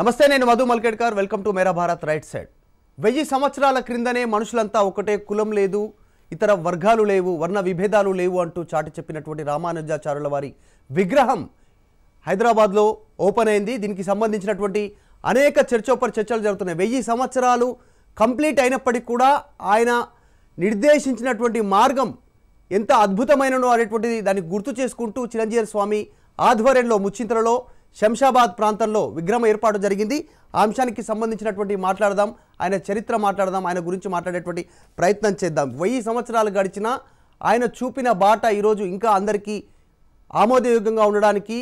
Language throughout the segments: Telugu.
నమస్తే నేను మధు మల్కేడ్కర్ వెల్కమ్ టు మేరా భారత్ రైట్ సైడ్ వెయ్యి సంవత్సరాల క్రిందనే మనుషులంతా ఒకటే కులం లేదు ఇతర వర్గాలు లేవు వర్ణ విభేదాలు లేవు అంటూ చాటి చెప్పినటువంటి రామానుజాచారుల వారి విగ్రహం హైదరాబాద్లో ఓపెన్ అయింది దీనికి సంబంధించినటువంటి అనేక చర్చోపర్ చర్చలు జరుగుతున్నాయి వెయ్యి సంవత్సరాలు కంప్లీట్ అయినప్పటికీ కూడా ఆయన నిర్దేశించినటువంటి మార్గం ఎంత అద్భుతమైనను అనేటువంటిది దాన్ని గుర్తు చేసుకుంటూ చిరంజీవి స్వామి ఆధ్వర్యంలో ముచ్చింతలలో శంషాబాద్ ప్రాంతంలో విగ్రహం ఏర్పాటు జరిగింది ఆ అంశానికి సంబంధించినటువంటి మాట్లాడదాం ఆయన చరిత్ర మాట్లాడదాం ఆయన గురించి మాట్లాడేటువంటి ప్రయత్నం చేద్దాం వెయ్యి సంవత్సరాలు గడిచినా ఆయన చూపిన బాట ఈరోజు ఇంకా అందరికీ ఆమోదయోగ్యంగా ఉండడానికి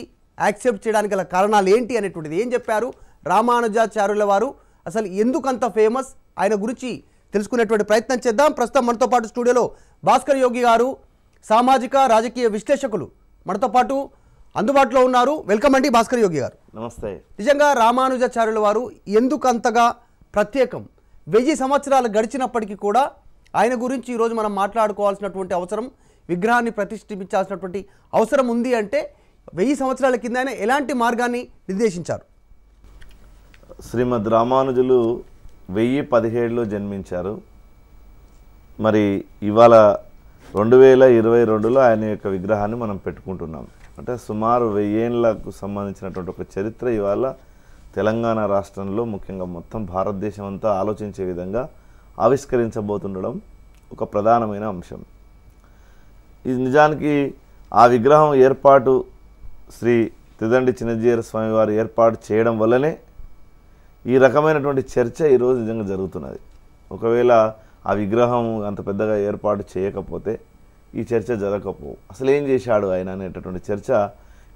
యాక్సెప్ట్ చేయడానికి గల కారణాలు ఏంటి అనేటువంటిది ఏం చెప్పారు రామానుజాచార్యుల వారు అసలు ఎందుకంత ఫేమస్ ఆయన గురించి తెలుసుకునేటువంటి ప్రయత్నం చేద్దాం ప్రస్తుతం మనతో పాటు స్టూడియోలో భాస్కర్ యోగి గారు సామాజిక రాజకీయ విశ్లేషకులు మనతో పాటు అందుబాటులో ఉన్నారు వెల్కమ్ అండి భాస్కర్ యోగి గారు నమస్తే నిజంగా రామానుజాచార్యుల వారు ఎందుకంతగా ప్రత్యేకం వెయ్యి సంవత్సరాలు గడిచినప్పటికీ కూడా ఆయన గురించి ఈరోజు మనం మాట్లాడుకోవాల్సినటువంటి అవసరం విగ్రహాన్ని ప్రతిష్ఠించాల్సినటువంటి అవసరం ఉంది అంటే వెయ్యి సంవత్సరాల కింద ఆయన ఎలాంటి మార్గాన్ని నిర్దేశించారు శ్రీమద్ రామానుజులు వెయ్యి పదిహేడులో జన్మించారు మరి ఇవాళ రెండు వేల ఇరవై రెండులో ఆయన యొక్క విగ్రహాన్ని మనం పెట్టుకుంటున్నాం అంటే సుమారు వెయ్యేళ్ళకు సంబంధించినటువంటి ఒక చరిత్ర ఇవాళ తెలంగాణ రాష్ట్రంలో ముఖ్యంగా మొత్తం భారతదేశం అంతా ఆలోచించే విధంగా ఆవిష్కరించబోతుండడం ఒక ప్రధానమైన అంశం ఇది నిజానికి ఆ విగ్రహం ఏర్పాటు శ్రీ తిదండి చిన్నజీర స్వామివారు ఏర్పాటు చేయడం వల్లనే ఈ రకమైనటువంటి చర్చ ఈరోజు నిజంగా జరుగుతున్నది ఒకవేళ ఆ విగ్రహం అంత పెద్దగా ఏర్పాటు చేయకపోతే ఈ చర్చ జరగకపోవు అసలు ఏం చేశాడు ఆయన అనేటటువంటి చర్చ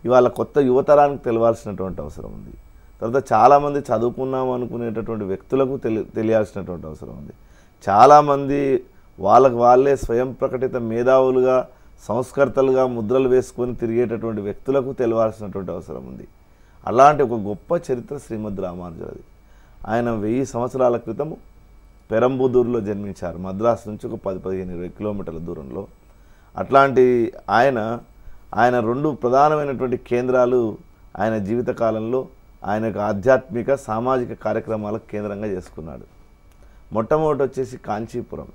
ఇవాళ కొత్త యువతరానికి తెలియాల్సినటువంటి అవసరం ఉంది తర్వాత చాలామంది చదువుకున్నాం అనుకునేటటువంటి వ్యక్తులకు తెలి తెలియాల్సినటువంటి అవసరం ఉంది చాలామంది వాళ్ళకు వాళ్ళే స్వయం ప్రకటిత మేధావులుగా సంస్కర్తలుగా ముద్రలు వేసుకొని తిరిగేటటువంటి వ్యక్తులకు తెలియాల్సినటువంటి అవసరం ఉంది అలాంటి ఒక గొప్ప చరిత్ర శ్రీమద్ రామానుజులది ఆయన వెయ్యి సంవత్సరాల క్రితము పెరంబుదూరులో జన్మించారు మద్రాసు నుంచి ఒక పది పదిహేను ఇరవై కిలోమీటర్ల దూరంలో అట్లాంటి ఆయన ఆయన రెండు ప్రధానమైనటువంటి కేంద్రాలు ఆయన జీవితకాలంలో ఆయన యొక్క ఆధ్యాత్మిక సామాజిక కార్యక్రమాలకు కేంద్రంగా చేసుకున్నాడు మొట్టమొదటి వచ్చేసి కాంచీపురం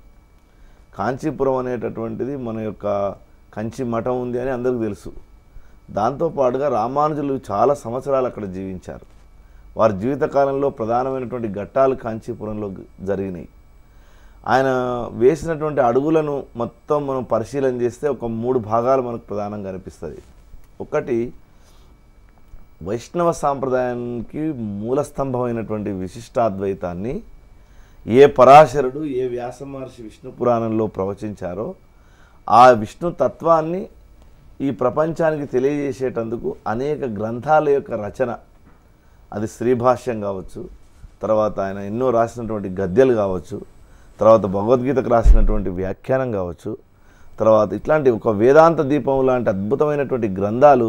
కాంచీపురం అనేటటువంటిది మన యొక్క కంచి మఠం ఉంది అని అందరికీ తెలుసు దాంతోపాటుగా రామానుజులు చాలా సంవత్సరాలు అక్కడ జీవించారు వారి జీవితకాలంలో ప్రధానమైనటువంటి ఘట్టాలు కాంచీపురంలో జరిగినాయి ఆయన వేసినటువంటి అడుగులను మొత్తం మనం పరిశీలన చేస్తే ఒక మూడు భాగాలు మనకు ప్రధానంగా అనిపిస్తుంది ఒకటి వైష్ణవ సాంప్రదాయానికి మూలస్తంభమైనటువంటి విశిష్టాద్వైతాన్ని ఏ పరాశరుడు ఏ వ్యాస మహర్షి విష్ణు పురాణంలో ప్రవచించారో ఆ విష్ణు తత్వాన్ని ఈ ప్రపంచానికి తెలియజేసేటందుకు అనేక గ్రంథాల యొక్క రచన అది శ్రీభాష్యం కావచ్చు తర్వాత ఆయన ఎన్నో రాసినటువంటి గద్యలు కావచ్చు తర్వాత భగవద్గీతకు రాసినటువంటి వ్యాఖ్యానం కావచ్చు తర్వాత ఇట్లాంటి ఒక వేదాంత దీపం లాంటి అద్భుతమైనటువంటి గ్రంథాలు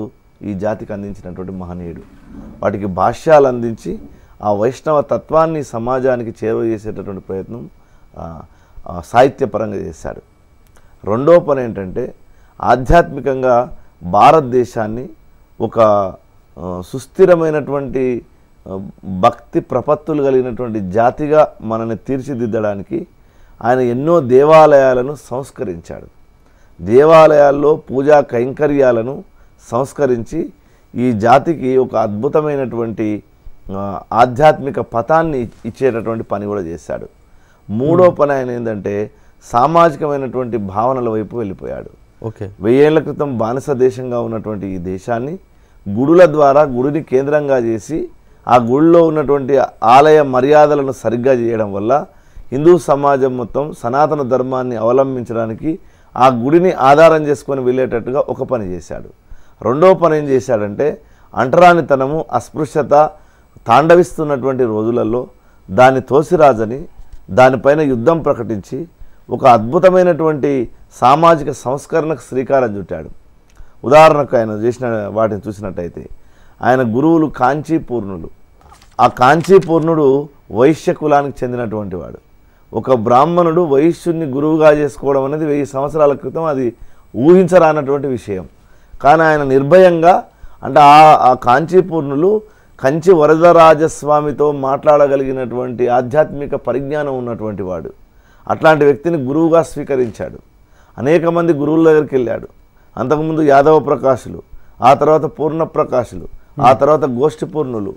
ఈ జాతికి అందించినటువంటి మహనీయుడు వాటికి భాష్యాలు అందించి ఆ వైష్ణవ తత్వాన్ని సమాజానికి చేరువ చేసేటటువంటి ప్రయత్నం సాహిత్యపరంగా చేశాడు రెండో పని ఏంటంటే ఆధ్యాత్మికంగా భారతదేశాన్ని ఒక సుస్థిరమైనటువంటి భక్తి ప్రపత్తులు కలిగినటువంటి జాతిగా మనల్ని తీర్చిదిద్దడానికి ఆయన ఎన్నో దేవాలయాలను సంస్కరించాడు దేవాలయాల్లో పూజా కైంకర్యాలను సంస్కరించి ఈ జాతికి ఒక అద్భుతమైనటువంటి ఆధ్యాత్మిక పథాన్ని ఇచ్చేటటువంటి పని కూడా చేశాడు మూడో పని ఆయన ఏంటంటే సామాజికమైనటువంటి భావనల వైపు వెళ్ళిపోయాడు ఓకే వెయ్యేళ్ల క్రితం బానిస దేశంగా ఉన్నటువంటి ఈ దేశాన్ని గుడుల ద్వారా గుడిని కేంద్రంగా చేసి ఆ గుళ్ళో ఉన్నటువంటి ఆలయ మర్యాదలను సరిగ్గా చేయడం వల్ల హిందూ సమాజం మొత్తం సనాతన ధర్మాన్ని అవలంబించడానికి ఆ గుడిని ఆధారం చేసుకొని వెళ్ళేటట్టుగా ఒక పని చేశాడు రెండో పని ఏం చేశాడంటే అంటరానితనము అస్పృశ్యత తాండవిస్తున్నటువంటి రోజులలో దాని తోసిరాజని దానిపైన యుద్ధం ప్రకటించి ఒక అద్భుతమైనటువంటి సామాజిక సంస్కరణకు శ్రీకారం చుట్టాడు ఉదాహరణకు ఆయన చేసిన వాటిని చూసినట్టయితే ఆయన గురువులు కాంచీపూర్ణులు ఆ కాంచీపూర్ణుడు వైశ్య కులానికి చెందినటువంటి వాడు ఒక బ్రాహ్మణుడు వైశ్యుని గురువుగా చేసుకోవడం అనేది వెయ్యి సంవత్సరాల క్రితం అది ఊహించరానటువంటి విషయం కానీ ఆయన నిర్భయంగా అంటే ఆ కాంచీపూర్ణులు కంచి వరదరాజస్వామితో మాట్లాడగలిగినటువంటి ఆధ్యాత్మిక పరిజ్ఞానం ఉన్నటువంటి వాడు అట్లాంటి వ్యక్తిని గురువుగా స్వీకరించాడు అనేక మంది గురువుల దగ్గరికి వెళ్ళాడు అంతకుముందు యాదవ ప్రకాశులు ఆ తర్వాత పూర్ణ ప్రకాశులు ఆ తర్వాత గోష్ఠి పూర్ణులు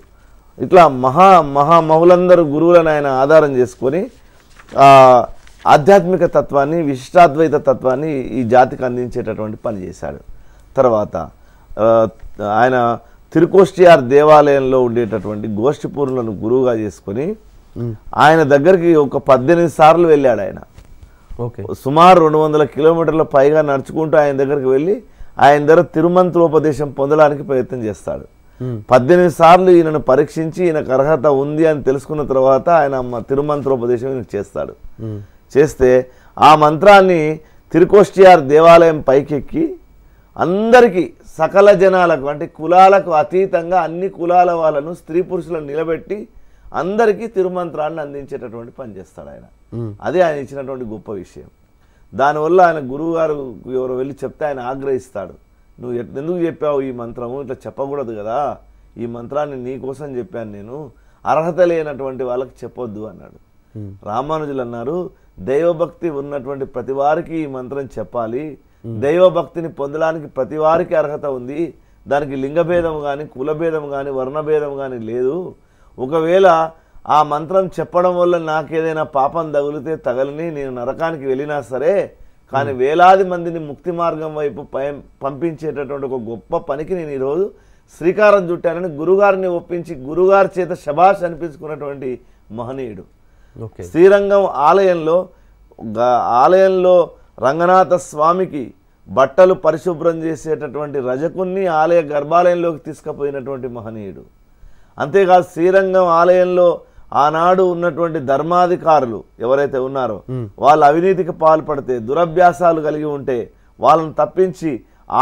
ఇట్లా మహా మహామహులందరూ గురువులను ఆయన ఆధారం చేసుకొని ఆధ్యాత్మిక తత్వాన్ని విశిష్టాద్వైత తత్వాన్ని ఈ జాతికి అందించేటటువంటి పని చేశాడు తర్వాత ఆయన తిరుకోష్టియార్ దేవాలయంలో ఉండేటటువంటి గోష్ఠి పూర్ణులను గురువుగా చేసుకొని ఆయన దగ్గరికి ఒక పద్దెనిమిది సార్లు వెళ్ళాడు ఆయన ఓకే సుమారు రెండు వందల కిలోమీటర్ల పైగా నడుచుకుంటూ ఆయన దగ్గరికి వెళ్ళి ఆయన దగ్గర తిరుమంత్రోపదేశం పొందడానికి ప్రయత్నం చేస్తాడు పద్దెనిమిది సార్లు ఈయనను పరీక్షించి ఈయనకు అర్హత ఉంది అని తెలుసుకున్న తర్వాత ఆయన తిరుమంత్రోపదేశం ఈయనకు చేస్తాడు చేస్తే ఆ మంత్రాన్ని తిరుకోష్టియార్ దేవాలయం పైకెక్కి అందరికీ సకల జనాలకు అంటే కులాలకు అతీతంగా అన్ని కులాల వాళ్ళను స్త్రీ పురుషులను నిలబెట్టి అందరికీ తిరుమంత్రాన్ని అందించేటటువంటి పని చేస్తాడు ఆయన అదే ఆయన ఇచ్చినటువంటి గొప్ప విషయం దానివల్ల ఆయన గురువుగారు ఎవరు వెళ్ళి చెప్తే ఆయన ఆగ్రహిస్తాడు నువ్వు ఎందుకు చెప్పావు ఈ మంత్రము ఇట్లా చెప్పకూడదు కదా ఈ మంత్రాన్ని నీ కోసం చెప్పాను నేను అర్హత లేనటువంటి వాళ్ళకి చెప్పొద్దు అన్నాడు రామానుజులు అన్నారు దైవభక్తి ఉన్నటువంటి ప్రతి వారికి ఈ మంత్రం చెప్పాలి దైవభక్తిని పొందడానికి ప్రతి వారికి అర్హత ఉంది దానికి లింగభేదం కానీ కులభేదం కానీ వర్ణభేదం కానీ లేదు ఒకవేళ ఆ మంత్రం చెప్పడం వల్ల నాకేదైనా పాపం తగిలితే తగలని నేను నరకానికి వెళ్ళినా సరే కానీ hmm. వేలాది మందిని ముక్తి మార్గం వైపు పంపించేటటువంటి ఒక గొప్ప పనికి నేను ఈరోజు శ్రీకారం చుట్టానని గురుగారిని ఒప్పించి గురుగారి చేత శభాష్ అనిపించుకున్నటువంటి మహనీయుడు శ్రీరంగం ఆలయంలో ఆలయంలో రంగనాథ స్వామికి బట్టలు పరిశుభ్రం చేసేటటువంటి రజకుణ్ణి ఆలయ గర్భాలయంలోకి తీసుకుపోయినటువంటి మహనీయుడు అంతేకాదు శ్రీరంగం ఆలయంలో ఆనాడు ఉన్నటువంటి ధర్మాధికారులు ఎవరైతే ఉన్నారో వాళ్ళు అవినీతికి పాల్పడితే దురభ్యాసాలు కలిగి ఉంటే వాళ్ళను తప్పించి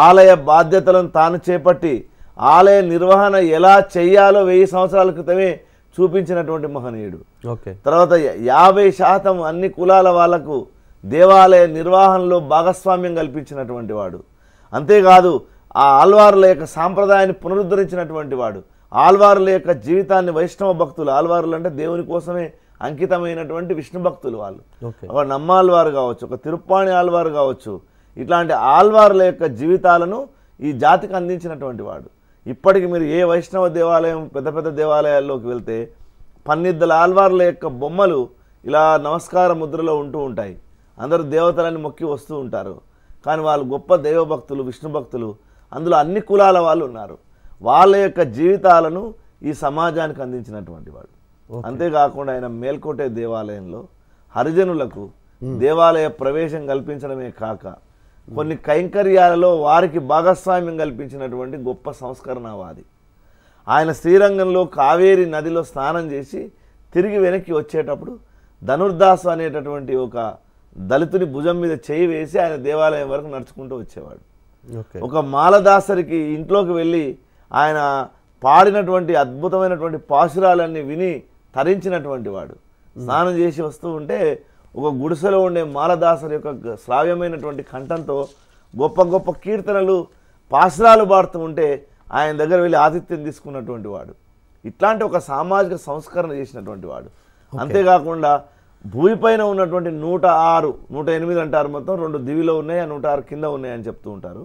ఆలయ బాధ్యతలను తాను చేపట్టి ఆలయ నిర్వహణ ఎలా చేయాలో వెయ్యి సంవత్సరాల క్రితమే చూపించినటువంటి మహనీయుడు ఓకే తర్వాత యాభై శాతం అన్ని కులాల వాళ్లకు దేవాలయ నిర్వహణలో భాగస్వామ్యం కల్పించినటువంటి వాడు అంతేకాదు ఆ ఆల్వార్ల యొక్క సాంప్రదాయాన్ని పునరుద్ధరించినటువంటి వాడు ఆల్వార్ల యొక్క జీవితాన్ని వైష్ణవ భక్తులు ఆల్వార్లు అంటే దేవుని కోసమే అంకితమైనటువంటి విష్ణు భక్తులు వాళ్ళు ఒక నమ్మాల్వారు కావచ్చు ఒక తిరుప్పాణి ఆల్వారు కావచ్చు ఇట్లాంటి ఆల్వార్ల యొక్క జీవితాలను ఈ జాతికి అందించినటువంటి వాడు ఇప్పటికి మీరు ఏ వైష్ణవ దేవాలయం పెద్ద పెద్ద దేవాలయాల్లోకి వెళ్తే పన్నిద్దల ఆల్వార్ల యొక్క బొమ్మలు ఇలా నమస్కార ముద్రలో ఉంటూ ఉంటాయి అందరూ దేవతలని మొక్కి వస్తూ ఉంటారు కానీ వాళ్ళు గొప్ప దైవభక్తులు విష్ణు భక్తులు అందులో అన్ని కులాల వాళ్ళు ఉన్నారు వాళ్ళ యొక్క జీవితాలను ఈ సమాజానికి అందించినటువంటి వాడు అంతేకాకుండా ఆయన మేల్కోటే దేవాలయంలో హరిజనులకు దేవాలయ ప్రవేశం కల్పించడమే కాక కొన్ని కైంకర్యాలలో వారికి భాగస్వామ్యం కల్పించినటువంటి గొప్ప సంస్కరణవాది ఆయన శ్రీరంగంలో కావేరి నదిలో స్నానం చేసి తిరిగి వెనక్కి వచ్చేటప్పుడు ధనుర్దాసు అనేటటువంటి ఒక దళితుని భుజం మీద చేయి వేసి ఆయన దేవాలయం వరకు నడుచుకుంటూ వచ్చేవాడు ఒక మాలదాసరికి ఇంట్లోకి వెళ్ళి ఆయన పాడినటువంటి అద్భుతమైనటువంటి పాశురాలన్నీ విని తరించినటువంటి వాడు స్నానం చేసి వస్తూ ఉంటే ఒక గుడిసెలో ఉండే మాలదాసుని యొక్క శ్రావ్యమైనటువంటి కంఠంతో గొప్ప గొప్ప కీర్తనలు పాశురాలు పాడుతూ ఉంటే ఆయన దగ్గర వెళ్ళి ఆతిథ్యం తీసుకున్నటువంటి వాడు ఇట్లాంటి ఒక సామాజిక సంస్కరణ చేసినటువంటి వాడు అంతేకాకుండా భూమిపైన ఉన్నటువంటి నూట ఆరు నూట ఎనిమిది అంటారు మొత్తం రెండు దివిలో ఉన్నాయి ఆ నూట ఆరు కింద ఉన్నాయని చెప్తూ ఉంటారు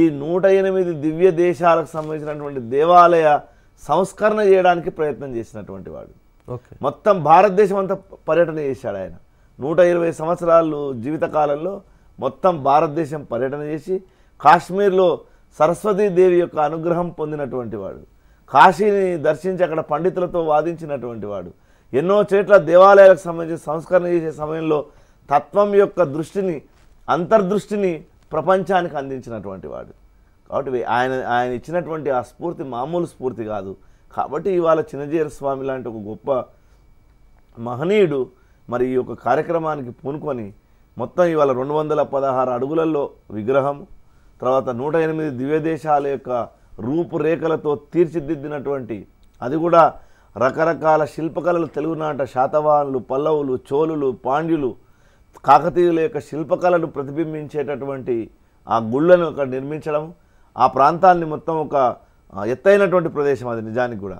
ఈ నూట ఎనిమిది దివ్య దేశాలకు సంబంధించినటువంటి దేవాలయ సంస్కరణ చేయడానికి ప్రయత్నం చేసినటువంటి వాడు మొత్తం భారతదేశం అంతా పర్యటన చేశాడు ఆయన నూట ఇరవై సంవత్సరాలు జీవితకాలంలో మొత్తం భారతదేశం పర్యటన చేసి కాశ్మీర్లో సరస్వతీదేవి యొక్క అనుగ్రహం పొందినటువంటి వాడు కాశీని దర్శించి అక్కడ పండితులతో వాదించినటువంటి వాడు ఎన్నో చోట్ల దేవాలయాలకు సంబంధించి సంస్కరణ చేసే సమయంలో తత్వం యొక్క దృష్టిని అంతర్దృష్టిని ప్రపంచానికి అందించినటువంటి వాడు కాబట్టి ఆయన ఆయన ఇచ్చినటువంటి ఆ స్ఫూర్తి మామూలు స్ఫూర్తి కాదు కాబట్టి ఇవాళ చిన్నజీర స్వామి లాంటి ఒక గొప్ప మహనీయుడు మరి ఈ యొక్క కార్యక్రమానికి పూనుకొని మొత్తం ఇవాళ రెండు వందల పదహారు అడుగులలో విగ్రహం తర్వాత నూట ఎనిమిది దేశాల యొక్క రూపురేఖలతో తీర్చిదిద్దినటువంటి అది కూడా రకరకాల శిల్పకళలు తెలుగునాట శాతవాహనులు పల్లవులు చోళులు పాండ్యులు కాకతీయుల యొక్క శిల్పకళను ప్రతిబింబించేటటువంటి ఆ గుళ్ళను అక్కడ నిర్మించడం ఆ ప్రాంతాన్ని మొత్తం ఒక ఎత్తైనటువంటి ప్రదేశం అది నిజానికి కూడా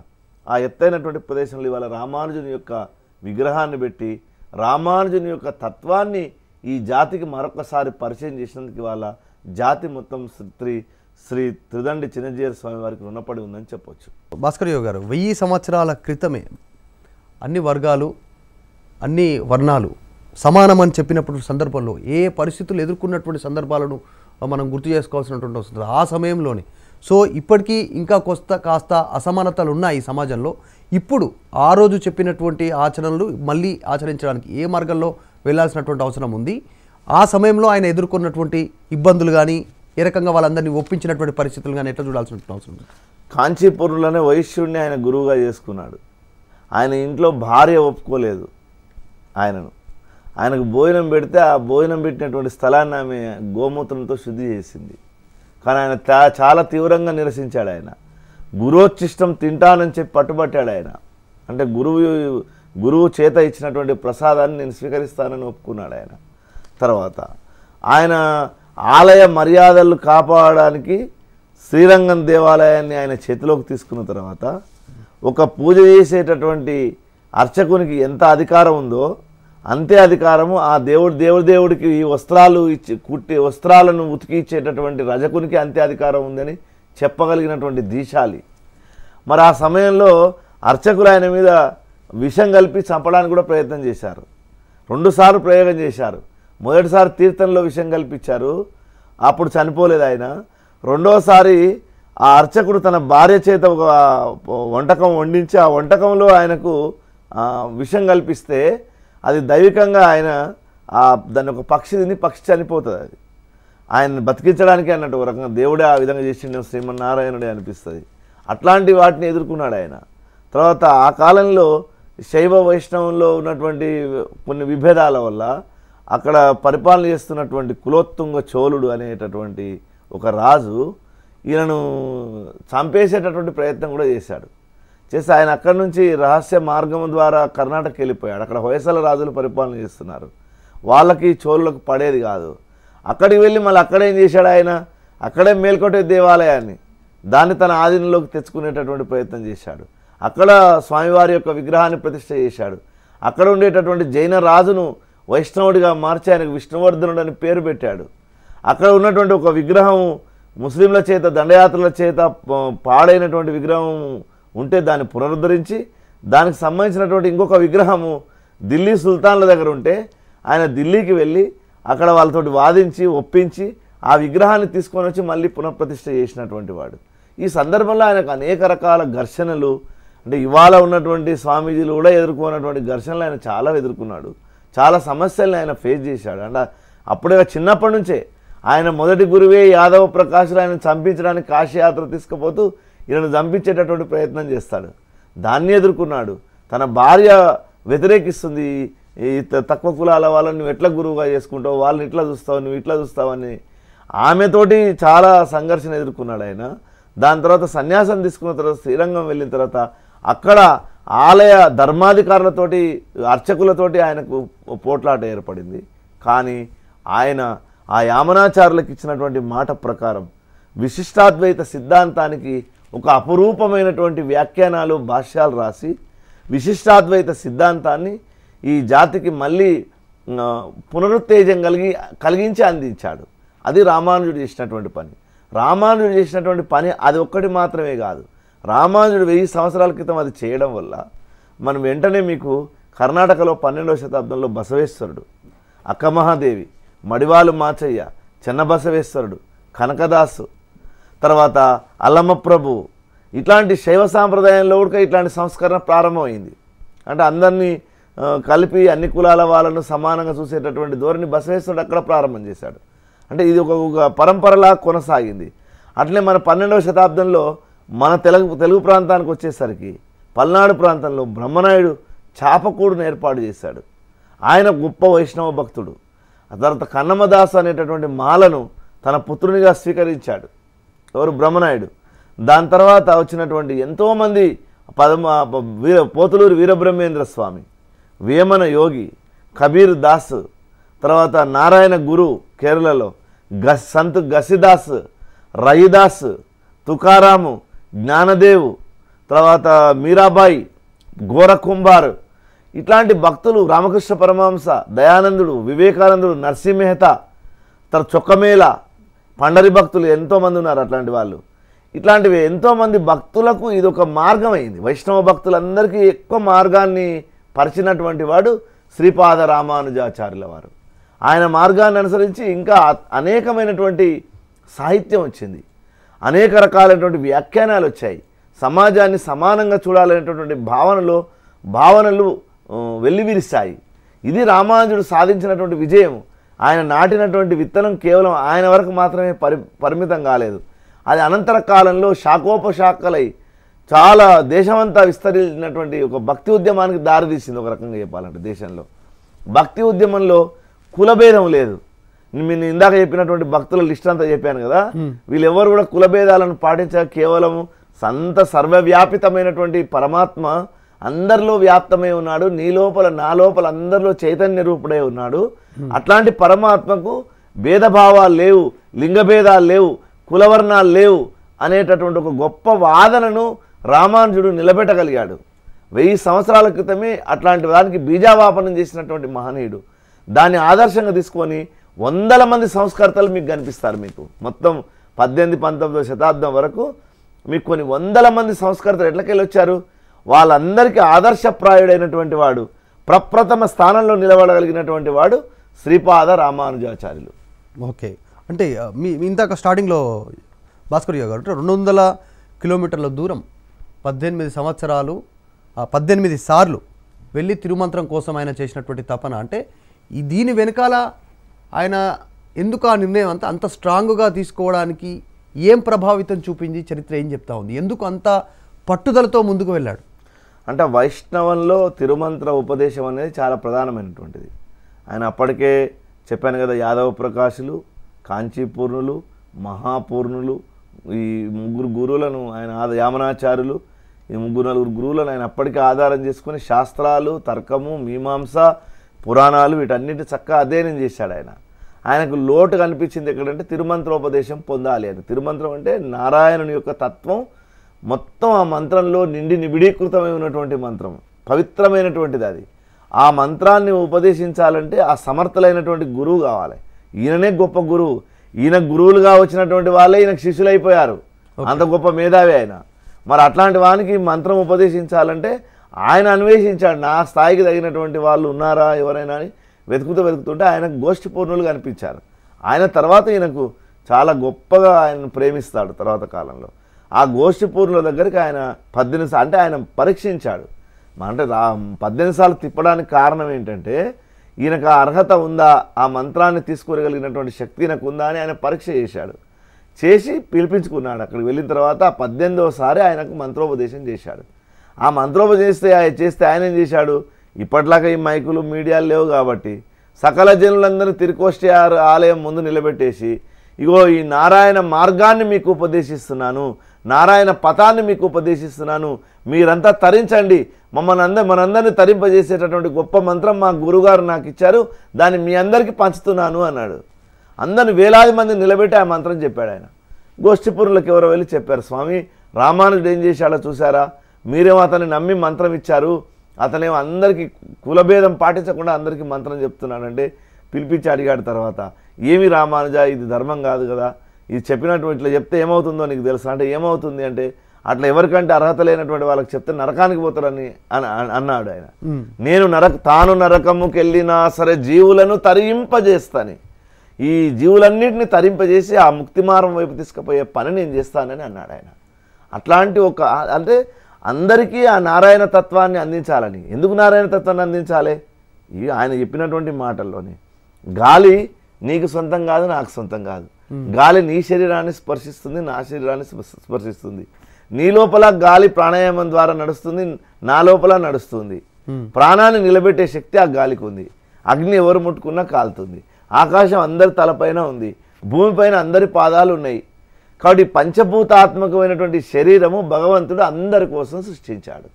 ఆ ఎత్తైనటువంటి ప్రదేశంలో ఇవాళ రామానుజుని యొక్క విగ్రహాన్ని పెట్టి రామానుజుని యొక్క తత్వాన్ని ఈ జాతికి మరొకసారి పరిచయం చేసినందుకు ఇవాళ జాతి మొత్తం శ్రీ శ్రీ త్రిదండి చిన్నజీర స్వామి వారికి రుణపడి ఉందని చెప్పవచ్చు భాస్కర్ యోగ గారు వెయ్యి సంవత్సరాల క్రితమే అన్ని వర్గాలు అన్ని వర్ణాలు సమానం అని చెప్పినప్పుడు సందర్భంలో ఏ పరిస్థితులు ఎదుర్కొన్నటువంటి సందర్భాలను మనం గుర్తు చేసుకోవాల్సినటువంటి వస్తుంది ఆ సమయంలోనే సో ఇప్పటికీ ఇంకా కొస్త కాస్త అసమానతలు ఉన్నాయి ఈ సమాజంలో ఇప్పుడు ఆ రోజు చెప్పినటువంటి ఆచరణలు మళ్ళీ ఆచరించడానికి ఏ మార్గంలో వెళ్లాల్సినటువంటి అవసరం ఉంది ఆ సమయంలో ఆయన ఎదుర్కొన్నటువంటి ఇబ్బందులు కానీ ఏ రకంగా వాళ్ళందరినీ ఒప్పించినటువంటి పరిస్థితులు కానీ ఎట్లా చూడాల్సినటువంటి అవసరం ఉంది కాంచీపురంలోనే వైశ్యుడిని ఆయన గురువుగా చేసుకున్నాడు ఆయన ఇంట్లో భార్య ఒప్పుకోలేదు ఆయనను ఆయనకు భోజనం పెడితే ఆ భోజనం పెట్టినటువంటి స్థలాన్ని ఆమె గోమూత్రంతో శుద్ధి చేసింది కానీ ఆయన చాలా తీవ్రంగా నిరసించాడు ఆయన గురువుచిష్టం తింటానని చెప్పి పట్టుబట్టాడు ఆయన అంటే గురువు గురువు చేత ఇచ్చినటువంటి ప్రసాదాన్ని నేను స్వీకరిస్తానని ఒప్పుకున్నాడు ఆయన తర్వాత ఆయన ఆలయ మర్యాదలు కాపాడడానికి శ్రీరంగం దేవాలయాన్ని ఆయన చేతిలోకి తీసుకున్న తర్వాత ఒక పూజ చేసేటటువంటి అర్చకునికి ఎంత అధికారం ఉందో అంతే అధికారము ఆ దేవుడు దేవుడి దేవుడికి వస్త్రాలు ఇచ్చి కుట్టి వస్త్రాలను ఉతికి ఇచ్చేటటువంటి రజకునికి అంతే అధికారం ఉందని చెప్పగలిగినటువంటి దీశాలి మరి ఆ సమయంలో అర్చకులు ఆయన మీద విషం కలిపి చంపడానికి కూడా ప్రయత్నం చేశారు రెండుసార్లు ప్రయోగం చేశారు మొదటిసారి తీర్థంలో విషం కల్పించారు అప్పుడు చనిపోలేదు ఆయన రెండోసారి ఆ అర్చకుడు తన భార్య చేత ఒక వంటకం వండించి ఆ వంటకంలో ఆయనకు విషం కల్పిస్తే అది దైవికంగా ఆయన దాని ఒక పక్షి తిని పక్షి చనిపోతుంది అది ఆయన బతికించడానికి అన్నట్టు ఒక రకంగా దేవుడే ఆ విధంగా చేసిండే శ్రీమన్నారాయణుడే అనిపిస్తుంది అట్లాంటి వాటిని ఎదుర్కొన్నాడు ఆయన తర్వాత ఆ కాలంలో శైవ వైష్ణవంలో ఉన్నటువంటి కొన్ని విభేదాల వల్ల అక్కడ పరిపాలన చేస్తున్నటువంటి కులోత్తుంగ చోళుడు అనేటటువంటి ఒక రాజు ఈయనను చంపేసేటటువంటి ప్రయత్నం కూడా చేశాడు చేసి ఆయన అక్కడి నుంచి రహస్య మార్గం ద్వారా కర్ణాటక వెళ్ళిపోయాడు అక్కడ హొయసల రాజులు పరిపాలన చేస్తున్నారు వాళ్ళకి చోళ్ళకు పడేది కాదు అక్కడికి వెళ్ళి మళ్ళీ అక్కడేం చేశాడు ఆయన అక్కడే మేల్కొట్టే దేవాలయాన్ని దాన్ని తన ఆధీనంలోకి తెచ్చుకునేటటువంటి ప్రయత్నం చేశాడు అక్కడ స్వామివారి యొక్క విగ్రహాన్ని ప్రతిష్ట చేశాడు అక్కడ ఉండేటటువంటి జైన రాజును వైష్ణవుడిగా మార్చి ఆయనకు విష్ణువర్ధనుడు అని పేరు పెట్టాడు అక్కడ ఉన్నటువంటి ఒక విగ్రహం ముస్లింల చేత దండయాత్రల చేత పాడైనటువంటి విగ్రహం ఉంటే దాన్ని పునరుద్ధరించి దానికి సంబంధించినటువంటి ఇంకొక విగ్రహము ఢిల్లీ సుల్తాన్ల దగ్గర ఉంటే ఆయన ఢిల్లీకి వెళ్ళి అక్కడ వాళ్ళతోటి వాదించి ఒప్పించి ఆ విగ్రహాన్ని తీసుకొని వచ్చి మళ్ళీ పునఃప్రతిష్ఠ చేసినటువంటి వాడు ఈ సందర్భంలో ఆయనకు అనేక రకాల ఘర్షణలు అంటే ఇవాళ ఉన్నటువంటి స్వామీజీలు కూడా ఎదుర్కొన్నటువంటి ఘర్షణలు ఆయన చాలా ఎదుర్కొన్నాడు చాలా సమస్యల్ని ఆయన ఫేస్ చేశాడు అంటే అప్పుడే చిన్నప్పటి నుంచే ఆయన మొదటి గురువే యాదవ ప్రకాశులు ఆయన చంపించడానికి కాశీయాత్ర తీసుకుపోతూ ఈయనను చంపించేటటువంటి ప్రయత్నం చేస్తాడు దాన్ని ఎదుర్కొన్నాడు తన భార్య వ్యతిరేకిస్తుంది తక్కువ కులాల వాళ్ళని నువ్వు ఎట్లా గురువుగా చేసుకుంటావు వాళ్ళని ఇట్లా చూస్తావు నువ్వు ఇట్లా చూస్తావని ఆమెతోటి చాలా సంఘర్షణ ఎదుర్కొన్నాడు ఆయన దాని తర్వాత సన్యాసం తీసుకున్న తర్వాత శ్రీరంగం వెళ్ళిన తర్వాత అక్కడ ఆలయ ధర్మాధికారులతోటి అర్చకులతోటి ఆయనకు పోట్లాట ఏర్పడింది కానీ ఆయన ఆ యామనాచారులకు ఇచ్చినటువంటి మాట ప్రకారం విశిష్టాద్వైత సిద్ధాంతానికి ఒక అపురూపమైనటువంటి వ్యాఖ్యానాలు భాష్యాలు రాసి విశిష్టాద్వైత సిద్ధాంతాన్ని ఈ జాతికి మళ్ళీ పునరుత్తేజం కలిగి కలిగించి అందించాడు అది రామానుజుడు చేసినటువంటి పని రామానుజుడు చేసినటువంటి పని అది ఒక్కటి మాత్రమే కాదు రామానుజుడు వెయ్యి సంవత్సరాల క్రితం అది చేయడం వల్ల మనం వెంటనే మీకు కర్ణాటకలో పన్నెండవ శతాబ్దంలో బసవేశ్వరుడు అక్కమహాదేవి మడివాలు మాచయ్య చెన్నబసవేశ్వరుడు కనకదాసు తర్వాత అల్లమప్రభు ఇట్లాంటి శైవ సాంప్రదాయంలో కూడా ఇట్లాంటి సంస్కరణ ప్రారంభమైంది అంటే అందరినీ కలిపి అన్ని కులాల వాళ్ళను సమానంగా చూసేటటువంటి ధోరణి బసవేశ్వరుడు అక్కడ ప్రారంభం చేశాడు అంటే ఇది ఒక పరంపరలా కొనసాగింది అట్లే మన పన్నెండవ శతాబ్దంలో మన తెలుగు తెలుగు ప్రాంతానికి వచ్చేసరికి పల్నాడు ప్రాంతంలో బ్రహ్మనాయుడు చాపకూడును ఏర్పాటు చేశాడు ఆయన గొప్ప వైష్ణవ భక్తుడు ఆ తర్వాత కన్నమదాసు అనేటటువంటి మాలను తన పుత్రునిగా స్వీకరించాడు ఎవరు బ్రహ్మనాయుడు దాని తర్వాత వచ్చినటువంటి ఎంతోమంది పదమ వీర పోతులూరు వీరబ్రహ్మేంద్ర స్వామి వేమన యోగి కబీర్ దాస్ తర్వాత నారాయణ గురు కేరళలో గ సంత్ గసిదాస్ రయిదాస్ తుకారాము జ్ఞానదేవు తర్వాత మీరాబాయి ఘోరకుంబార్ ఇట్లాంటి భక్తులు రామకృష్ణ పరమహంస దయానందుడు వివేకానందుడు మెహతా తర్వాత చొక్కమేళ పండరి భక్తులు ఎంతోమంది ఉన్నారు అట్లాంటి వాళ్ళు ఇట్లాంటివి ఎంతోమంది భక్తులకు ఇది ఒక మార్గం అయింది వైష్ణవ భక్తులందరికీ ఎక్కువ మార్గాన్ని పరిచినటువంటి వాడు శ్రీపాద రామానుజాచార్యుల వారు ఆయన మార్గాన్ని అనుసరించి ఇంకా అనేకమైనటువంటి సాహిత్యం వచ్చింది అనేక రకాలైనటువంటి వ్యాఖ్యానాలు వచ్చాయి సమాజాన్ని సమానంగా చూడాలనేటటువంటి భావనలో భావనలు వెల్లివిరిస్తాయి ఇది రామానుజుడు సాధించినటువంటి విజయం ఆయన నాటినటువంటి విత్తనం కేవలం ఆయన వరకు మాత్రమే పరి పరిమితం కాలేదు అది అనంతర కాలంలో శాఖోపశాఖలై చాలా దేశమంతా విస్తరించినటువంటి ఒక భక్తి ఉద్యమానికి దారితీసింది ఒక రకంగా చెప్పాలంటే దేశంలో భక్తి ఉద్యమంలో కులభేదం లేదు నేను ఇందాక చెప్పినటువంటి భక్తుల లిస్ట్ అంతా చెప్పాను కదా వీళ్ళెవరు కూడా కులభేదాలను పాటించ కేవలం సంత సర్వవ్యాపితమైనటువంటి పరమాత్మ అందరిలో వ్యాప్తమై ఉన్నాడు నీ లోపల నా లోపల అందరిలో చైతన్య రూపుడై ఉన్నాడు hmm. అట్లాంటి పరమాత్మకు భేదభావాలు లేవు లింగభేదాలు లేవు కులవర్ణాలు లేవు అనేటటువంటి ఒక గొప్ప వాదనను రామానుజుడు నిలబెట్టగలిగాడు వెయ్యి సంవత్సరాల క్రితమే అట్లాంటి దానికి బీజావాపనం చేసినటువంటి మహనీయుడు దాన్ని ఆదర్శంగా తీసుకొని వందల మంది సంస్కర్తలు మీకు కనిపిస్తారు మీకు మొత్తం పద్దెనిమిది పంతొమ్మిదో శతాబ్దం వరకు మీకు కొన్ని వందల మంది సంస్కర్తలు ఎట్లకెళ్ళి వచ్చారు వాళ్ళందరికీ ఆదర్శప్రాయుడైనటువంటి వాడు ప్రప్రథమ స్థానంలో నిలబడగలిగినటువంటి వాడు శ్రీపాద రామానుజాచార్యులు ఓకే అంటే మీ ఇంతక స్టార్టింగ్లో భాస్కర్ గారు రెండు వందల కిలోమీటర్ల దూరం పద్దెనిమిది సంవత్సరాలు పద్దెనిమిది సార్లు వెళ్ళి తిరుమంత్రం కోసం ఆయన చేసినటువంటి తపన అంటే ఈ దీని వెనకాల ఆయన ఎందుకు ఆ నిర్ణయం అంతా అంత స్ట్రాంగ్గా తీసుకోవడానికి ఏం ప్రభావితం చూపింది చరిత్ర ఏం చెప్తా ఉంది ఎందుకు అంత పట్టుదలతో ముందుకు వెళ్ళాడు అంటే వైష్ణవంలో తిరుమంత్ర ఉపదేశం అనేది చాలా ప్రధానమైనటువంటిది ఆయన అప్పటికే చెప్పాను కదా యాదవ ప్రకాశులు కాంచీపూర్ణులు మహాపూర్ణులు ఈ ముగ్గురు గురువులను ఆయన యామనాచార్యులు ఈ ముగ్గురు నలుగురు గురువులను ఆయన అప్పటికే ఆధారం చేసుకుని శాస్త్రాలు తర్కము మీమాంస పురాణాలు వీటన్నిటి చక్కగా అధ్యయనం చేశాడు ఆయన ఆయనకు లోటు కనిపించింది ఎక్కడంటే తిరుమంత్రోపదేశం పొందాలి అని తిరుమంత్రం అంటే నారాయణుని యొక్క తత్వం మొత్తం ఆ మంత్రంలో నిండి నిబిడీకృతమై ఉన్నటువంటి మంత్రం పవిత్రమైనటువంటిది అది ఆ మంత్రాన్ని ఉపదేశించాలంటే ఆ సమర్థులైనటువంటి గురువు కావాలి ఈయననే గొప్ప గురువు ఈయన గురువులుగా వచ్చినటువంటి వాళ్ళే ఈయనకు శిష్యులైపోయారు అంత గొప్ప మేధావి ఆయన మరి అట్లాంటి వానికి మంత్రం ఉపదేశించాలంటే ఆయన అన్వేషించాడు నా స్థాయికి తగినటువంటి వాళ్ళు ఉన్నారా ఎవరైనా అని వెతుకుతూ వెతుకుతుంటే ఆయన గోష్ఠి పూర్ణులు కనిపించారు ఆయన తర్వాత ఈయనకు చాలా గొప్పగా ఆయన ప్రేమిస్తాడు తర్వాత కాలంలో ఆ పూర్ణుల దగ్గరికి ఆయన పద్దెనిమిది అంటే ఆయన పరీక్షించాడు అంటే పద్దెనిమిది సార్లు తిప్పడానికి కారణం ఏంటంటే ఈయనకు ఆ అర్హత ఉందా ఆ మంత్రాన్ని తీసుకురగలిగినటువంటి శక్తి నాకు ఉందా అని ఆయన పరీక్ష చేశాడు చేసి పిలిపించుకున్నాడు అక్కడికి వెళ్ళిన తర్వాత పద్దెనిమిదవసారి ఆయనకు మంత్రోపదేశం చేశాడు ఆ మంత్రోపదేశిస్తే ఆయన చేస్తే ఆయన ఏం చేశాడు ఇప్పట్లాగా ఈ మైకులు మీడియాలు లేవు కాబట్టి సకల జనులందరినీ తిరుకోష్టి ఆలయం ముందు నిలబెట్టేసి ఇగో ఈ నారాయణ మార్గాన్ని మీకు ఉపదేశిస్తున్నాను నారాయణ పథాన్ని మీకు ఉపదేశిస్తున్నాను మీరంతా తరించండి మమ్మల్ని అందరి మనందరినీ తరింపజేసేటటువంటి గొప్ప మంత్రం మా గురుగారు నాకు ఇచ్చారు దాన్ని మీ అందరికీ పంచుతున్నాను అన్నాడు అందరిని వేలాది మంది నిలబెట్టి ఆ మంత్రం చెప్పాడు ఆయన గోష్ఠిపురులకు ఎవరో వెళ్ళి చెప్పారు స్వామి రామానుడు ఏం చేశాడో చూసారా మీరేమో అతన్ని నమ్మి మంత్రం ఇచ్చారు అతనేమో అందరికీ కులభేదం పాటించకుండా అందరికీ మంత్రం చెప్తున్నాడంటే పిలిపించి అడిగాడు తర్వాత ఏమి రామానుజ ఇది ధర్మం కాదు కదా ఇది చెప్పినటువంటి చెప్తే ఏమవుతుందో నీకు తెలుసా అంటే ఏమవుతుంది అంటే అట్లా ఎవరికంటే అర్హత లేనటువంటి వాళ్ళకి చెప్తే నరకానికి పోతారని అన్నాడు ఆయన నేను నరక తాను నరకముకి వెళ్ళినా సరే జీవులను తరింపజేస్తాను ఈ జీవులన్నింటిని తరింపజేసి ఆ ముక్తి మార్గం వైపు తీసుకుపోయే పని నేను చేస్తానని అన్నాడు ఆయన అట్లాంటి ఒక అంటే అందరికీ ఆ నారాయణ తత్వాన్ని అందించాలని ఎందుకు నారాయణ తత్వాన్ని అందించాలి ఇవి ఆయన చెప్పినటువంటి మాటల్లోనే గాలి నీకు సొంతం కాదు నాకు సొంతం కాదు గాలి నీ శరీరాన్ని స్పర్శిస్తుంది నా శరీరాన్ని స్పర్శిస్తుంది నీ లోపల గాలి ప్రాణాయామం ద్వారా నడుస్తుంది నా లోపల నడుస్తుంది ప్రాణాన్ని నిలబెట్టే శక్తి ఆ గాలికి ఉంది అగ్ని ఎవరు ముట్టుకున్నా కాలుతుంది ఆకాశం అందరి తలపైన ఉంది భూమిపైన అందరి పాదాలు ఉన్నాయి కాబట్టి పంచభూతాత్మకమైనటువంటి శరీరము భగవంతుడు అందరి కోసం సృష్టించాడు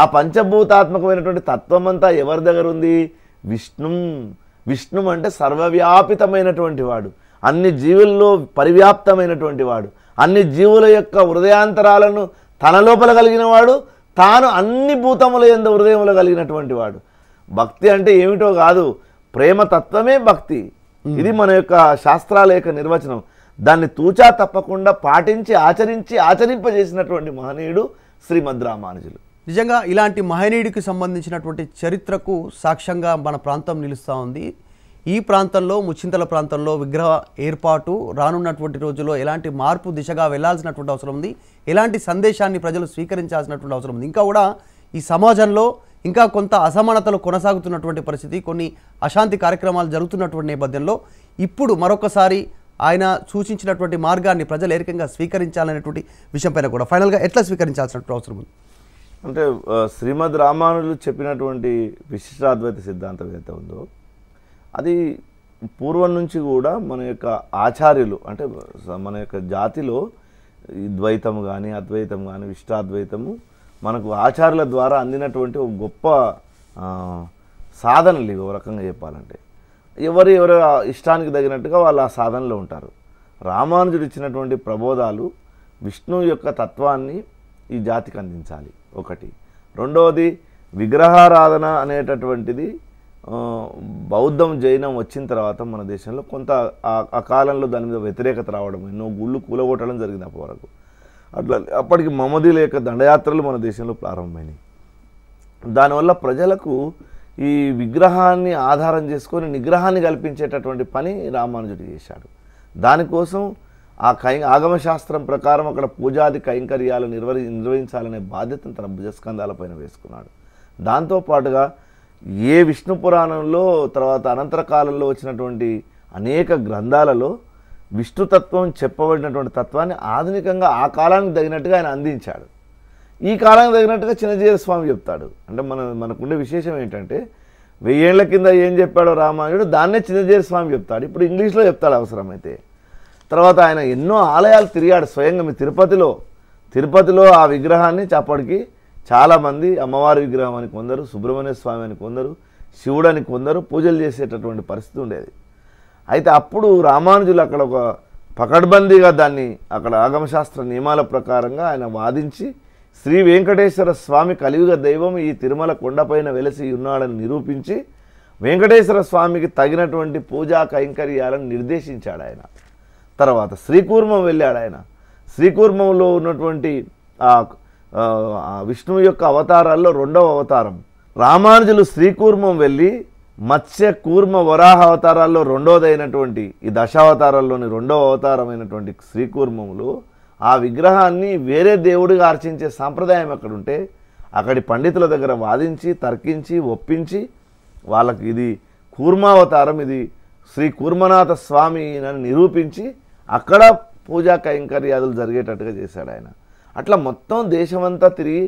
ఆ పంచభూతాత్మకమైనటువంటి తత్వం అంతా ఎవరి దగ్గర ఉంది విష్ణు విష్ణు అంటే సర్వవ్యాపితమైనటువంటి వాడు అన్ని జీవుల్లో పరివ్యాప్తమైనటువంటి వాడు అన్ని జీవుల యొక్క హృదయాంతరాలను తన లోపల కలిగిన వాడు తాను అన్ని భూతముల ఎందు హృదయములు కలిగినటువంటి వాడు భక్తి అంటే ఏమిటో కాదు ప్రేమతత్వమే భక్తి ఇది మన యొక్క శాస్త్రాల యొక్క నిర్వచనం దాన్ని తూచా తప్పకుండా పాటించి ఆచరించి ఆచరింపజేసినటువంటి మహనీయుడు శ్రీమద్ రామానుజులు నిజంగా ఇలాంటి మహనీయుడికి సంబంధించినటువంటి చరిత్రకు సాక్ష్యంగా మన ప్రాంతం నిలుస్తూ ఉంది ఈ ప్రాంతంలో ముచ్చింతల ప్రాంతంలో విగ్రహ ఏర్పాటు రానున్నటువంటి రోజుల్లో ఎలాంటి మార్పు దిశగా వెళ్లాల్సినటువంటి అవసరం ఉంది ఎలాంటి సందేశాన్ని ప్రజలు స్వీకరించాల్సినటువంటి అవసరం ఉంది ఇంకా కూడా ఈ సమాజంలో ఇంకా కొంత అసమానతలు కొనసాగుతున్నటువంటి పరిస్థితి కొన్ని అశాంతి కార్యక్రమాలు జరుగుతున్నటువంటి నేపథ్యంలో ఇప్పుడు మరొకసారి ఆయన సూచించినటువంటి మార్గాన్ని ప్రజలు ఏకంగా స్వీకరించాలనేటువంటి విషయంపైన కూడా ఫైనల్గా ఎట్లా స్వీకరించాల్సినటువంటి అవసరం ఉంది అంటే శ్రీమద్ రామానుజులు చెప్పినటువంటి విశిష్టాద్వైత సిద్ధాంతం ఏదైతే ఉందో అది పూర్వం నుంచి కూడా మన యొక్క ఆచార్యులు అంటే మన యొక్క జాతిలో ద్వైతం కానీ అద్వైతం కానీ విశిష్టాద్వైతము మనకు ఆచార్యుల ద్వారా అందినటువంటి ఒక గొప్ప సాధనలు ఇవి ఒక రకంగా చెప్పాలంటే ఎవరు ఎవరు ఇష్టానికి తగినట్టుగా వాళ్ళు ఆ సాధనలో ఉంటారు రామానుజుడు ఇచ్చినటువంటి ప్రబోధాలు విష్ణువు యొక్క తత్వాన్ని ఈ జాతికి అందించాలి ఒకటి రెండవది విగ్రహారాధన అనేటటువంటిది బౌద్ధం జైనం వచ్చిన తర్వాత మన దేశంలో కొంత ఆ కాలంలో దాని మీద వ్యతిరేకత రావడం ఎన్నో గుళ్ళు కూలగొట్టడం జరిగింది అప్పటివరకు అట్లా అప్పటికి మమదీల యొక్క దండయాత్రలు మన దేశంలో ప్రారంభమైనాయి దానివల్ల ప్రజలకు ఈ విగ్రహాన్ని ఆధారం చేసుకొని నిగ్రహాన్ని కల్పించేటటువంటి పని రామానుజుడు చేశాడు దానికోసం ఆ కై ఆగమశాస్త్రం ప్రకారం అక్కడ పూజాది కైంకర్యాలు నిర్వహి నిర్వహించాలనే బాధ్యతను తన భుజస్కంధాలపైన వేసుకున్నాడు దాంతోపాటుగా ఏ విష్ణు పురాణంలో తర్వాత అనంతర కాలంలో వచ్చినటువంటి అనేక గ్రంథాలలో విష్ణుతత్వం చెప్పబడినటువంటి తత్వాన్ని ఆధునికంగా ఆ కాలానికి తగినట్టుగా ఆయన అందించాడు ఈ కాలానికి తగినట్టుగా చిన్నజీవ స్వామి చెప్తాడు అంటే మన మనకుండే విశేషం ఏంటంటే వెయ్యేళ్ల కింద ఏం చెప్పాడో రామాయణుడు దాన్నే చిన్నజీవ స్వామి చెప్తాడు ఇప్పుడు ఇంగ్లీష్లో చెప్తాడు అవసరమైతే తర్వాత ఆయన ఎన్నో ఆలయాలు తిరిగాడు స్వయంగా మీ తిరుపతిలో తిరుపతిలో ఆ విగ్రహాన్ని అప్పటికి చాలామంది అమ్మవారి విగ్రహం అని కొందరు సుబ్రహ్మణ్య స్వామి అని కొందరు శివుడు అని కొందరు పూజలు చేసేటటువంటి పరిస్థితి ఉండేది అయితే అప్పుడు రామానుజులు అక్కడ ఒక పకడ్బందీగా దాన్ని అక్కడ ఆగమశాస్త్ర నియమాల ప్రకారంగా ఆయన వాదించి శ్రీ వెంకటేశ్వర స్వామి కలియుగ దైవం ఈ తిరుమల కొండపైన వెలసి ఉన్నాడని నిరూపించి వెంకటేశ్వర స్వామికి తగినటువంటి పూజా కైంకర్యాలను నిర్దేశించాడు ఆయన తర్వాత శ్రీకూర్మం వెళ్ళాడు ఆయన శ్రీకూర్మంలో ఉన్నటువంటి విష్ణువు యొక్క అవతారాల్లో రెండవ అవతారం రామానుజులు శ్రీకూర్మం వెళ్ళి మత్స్య కూర్మ వరాహ అవతారాల్లో రెండోదైనటువంటి ఈ దశావతారాల్లోని రెండవ అవతారమైనటువంటి శ్రీకూర్మములు ఆ విగ్రహాన్ని వేరే దేవుడిగా అర్చించే సాంప్రదాయం అక్కడ ఉంటే అక్కడి పండితుల దగ్గర వాదించి తర్కించి ఒప్పించి వాళ్ళకి ఇది కూర్మావతారం ఇది శ్రీ కూర్మనాథ స్వామి అని నిరూపించి అక్కడ పూజా కైంకర్యాదులు జరిగేటట్టుగా చేశాడు ఆయన అట్లా మొత్తం దేశమంతా తిరిగి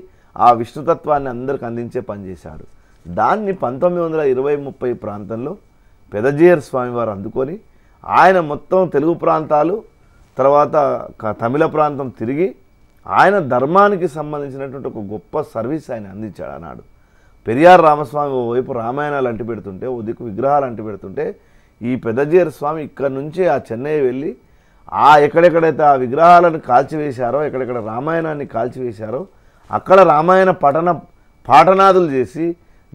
ఆ విష్ణుతత్వాన్ని అందరికి అందించే పనిచేశాడు దాన్ని పంతొమ్మిది వందల ఇరవై ముప్పై ప్రాంతంలో పెదజేయర్ స్వామివారు అందుకొని ఆయన మొత్తం తెలుగు ప్రాంతాలు తర్వాత తమిళ ప్రాంతం తిరిగి ఆయన ధర్మానికి సంబంధించినటువంటి ఒక గొప్ప సర్వీస్ ఆయన అందించాడు అన్నాడు పెరియార్ రామస్వామి ఓవైపు రామాయణాలు అంటి పెడుతుంటే ఓ దిక్కు విగ్రహాలు అంటి పెడుతుంటే ఈ పెదజేరు స్వామి ఇక్కడ నుంచే ఆ చెన్నై వెళ్ళి ఆ ఎక్కడెక్కడైతే ఆ విగ్రహాలను కాల్చివేశారో ఎక్కడెక్కడ రామాయణాన్ని కాల్చివేశారో అక్కడ రామాయణ పఠన పాఠనాదులు చేసి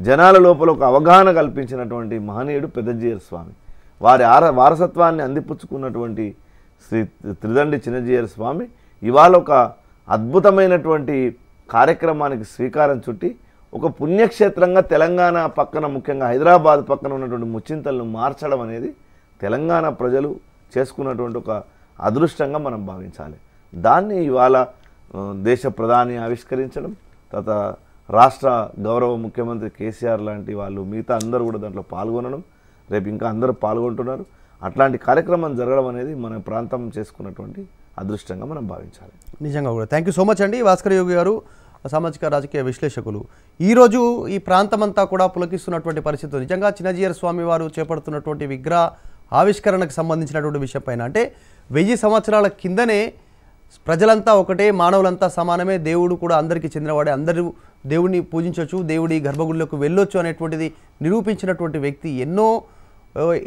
జనాల లోపల ఒక అవగాహన కల్పించినటువంటి మహనీయుడు పెద్దజీయర్ స్వామి వారి ఆర వారసత్వాన్ని అందిపుచ్చుకున్నటువంటి శ్రీ త్రిదండి చిన్నజీయర్ స్వామి ఇవాళ ఒక అద్భుతమైనటువంటి కార్యక్రమానికి శ్రీకారం చుట్టి ఒక పుణ్యక్షేత్రంగా తెలంగాణ పక్కన ముఖ్యంగా హైదరాబాద్ పక్కన ఉన్నటువంటి ముచ్చింతలను మార్చడం అనేది తెలంగాణ ప్రజలు చేసుకున్నటువంటి ఒక అదృష్టంగా మనం భావించాలి దాన్ని ఇవాళ దేశ ప్రధాని ఆవిష్కరించడం తర్వాత రాష్ట్ర గౌరవ ముఖ్యమంత్రి కేసీఆర్ లాంటి వాళ్ళు మిగతా అందరూ కూడా దాంట్లో పాల్గొనడం రేపు ఇంకా అందరూ పాల్గొంటున్నారు అట్లాంటి కార్యక్రమం జరగడం అనేది మన ప్రాంతం చేసుకున్నటువంటి అదృష్టంగా మనం భావించాలి నిజంగా కూడా థ్యాంక్ సో మచ్ అండి భాస్కర్ యోగి గారు సామాజిక రాజకీయ విశ్లేషకులు ఈరోజు ఈ ప్రాంతమంతా కూడా పులకిస్తున్నటువంటి పరిస్థితి నిజంగా చిన్నజీయర్ స్వామి వారు చేపడుతున్నటువంటి విగ్రహ ఆవిష్కరణకు సంబంధించినటువంటి విషయంపైన అంటే వెయ్యి సంవత్సరాల కిందనే ప్రజలంతా ఒకటే మానవులంతా సమానమే దేవుడు కూడా అందరికీ చెందినవాడే అందరూ దేవుడిని పూజించవచ్చు దేవుడి గర్భగుడిలోకి వెళ్ళొచ్చు అనేటువంటిది నిరూపించినటువంటి వ్యక్తి ఎన్నో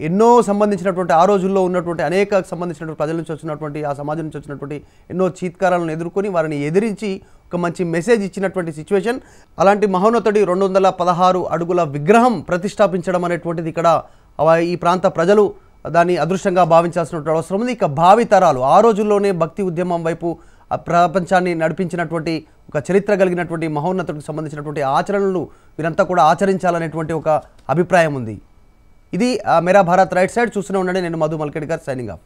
ఎన్నో సంబంధించినటువంటి ఆ రోజుల్లో ఉన్నటువంటి అనేక సంబంధించినటువంటి ప్రజల నుంచి వచ్చినటువంటి ఆ సమాజం నుంచి వచ్చినటువంటి ఎన్నో చీత్కారాలను ఎదుర్కొని వారిని ఎదిరించి ఒక మంచి మెసేజ్ ఇచ్చినటువంటి సిచ్యువేషన్ అలాంటి మహోన్నతుడి రెండు వందల పదహారు అడుగుల విగ్రహం ప్రతిష్టాపించడం అనేటువంటిది ఇక్కడ ఈ ప్రాంత ప్రజలు దాన్ని అదృష్టంగా భావించాల్సినటువంటి అవసరం ఉంది ఇక భావి తరాలు ఆ రోజుల్లోనే భక్తి ఉద్యమం వైపు ప్రపంచాన్ని నడిపించినటువంటి ఒక చరిత్ర కలిగినటువంటి మహోన్నతుడికి సంబంధించినటువంటి ఆచరణలు వీరంతా కూడా ఆచరించాలనేటువంటి ఒక అభిప్రాయం ఉంది ఇది మేరా భారత్ రైట్ సైడ్ చూస్తూనే ఉండండి నేను మధు మల్కెడ్ గారు సైనింగ్ ఆఫ్